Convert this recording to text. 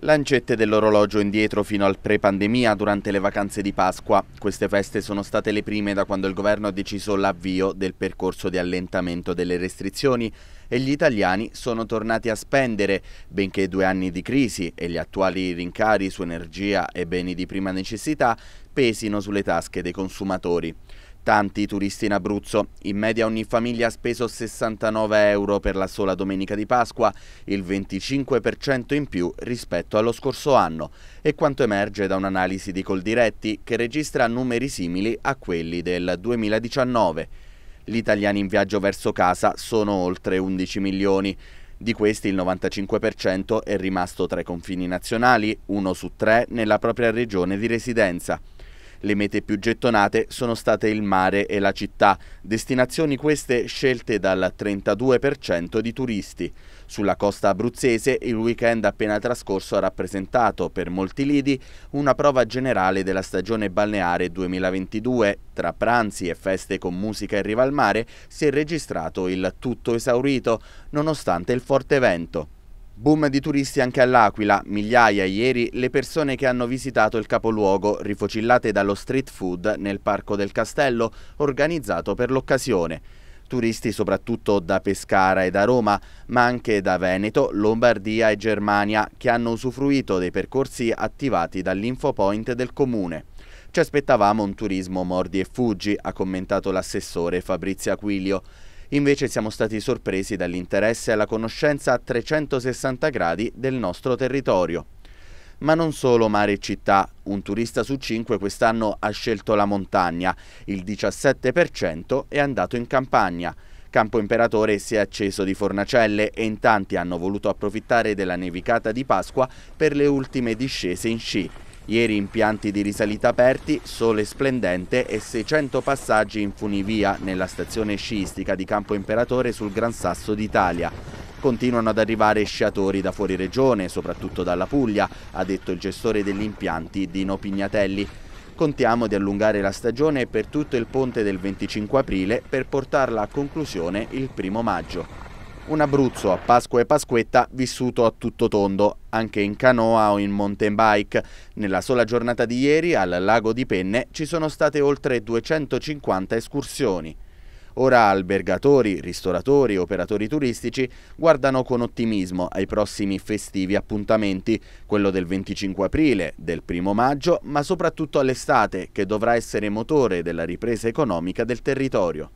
Lancette dell'orologio indietro fino al pre-pandemia durante le vacanze di Pasqua. Queste feste sono state le prime da quando il governo ha deciso l'avvio del percorso di allentamento delle restrizioni e gli italiani sono tornati a spendere, benché due anni di crisi e gli attuali rincari su energia e beni di prima necessità pesino sulle tasche dei consumatori. Tanti turisti in Abruzzo. In media ogni famiglia ha speso 69 euro per la sola domenica di Pasqua, il 25% in più rispetto allo scorso anno. E quanto emerge da un'analisi di Coldiretti che registra numeri simili a quelli del 2019. Gli italiani in viaggio verso casa sono oltre 11 milioni. Di questi il 95% è rimasto tra i confini nazionali, uno su tre nella propria regione di residenza. Le mete più gettonate sono state il mare e la città, destinazioni queste scelte dal 32% di turisti. Sulla costa abruzzese il weekend appena trascorso ha rappresentato per molti lidi una prova generale della stagione balneare 2022. Tra pranzi e feste con musica in riva al mare si è registrato il tutto esaurito, nonostante il forte vento. Boom di turisti anche all'Aquila, migliaia ieri le persone che hanno visitato il capoluogo, rifocillate dallo street food nel Parco del Castello, organizzato per l'occasione. Turisti soprattutto da Pescara e da Roma, ma anche da Veneto, Lombardia e Germania, che hanno usufruito dei percorsi attivati dall'infopoint del comune. Ci aspettavamo un turismo mordi e fuggi, ha commentato l'assessore Fabrizio Aquilio. Invece siamo stati sorpresi dall'interesse alla conoscenza a 360 gradi del nostro territorio. Ma non solo mare e città, un turista su cinque quest'anno ha scelto la montagna, il 17% è andato in campagna. Campo Imperatore si è acceso di fornacelle e in tanti hanno voluto approfittare della nevicata di Pasqua per le ultime discese in sci. Ieri impianti di risalita aperti, sole splendente e 600 passaggi in funivia nella stazione sciistica di Campo Imperatore sul Gran Sasso d'Italia. Continuano ad arrivare sciatori da fuori regione, soprattutto dalla Puglia, ha detto il gestore degli impianti Dino Pignatelli. Contiamo di allungare la stagione per tutto il ponte del 25 aprile per portarla a conclusione il primo maggio. Un Abruzzo a Pasqua e Pasquetta vissuto a tutto tondo, anche in canoa o in mountain bike. Nella sola giornata di ieri al lago di Penne ci sono state oltre 250 escursioni. Ora albergatori, ristoratori, operatori turistici guardano con ottimismo ai prossimi festivi appuntamenti, quello del 25 aprile, del 1 maggio, ma soprattutto all'estate che dovrà essere motore della ripresa economica del territorio.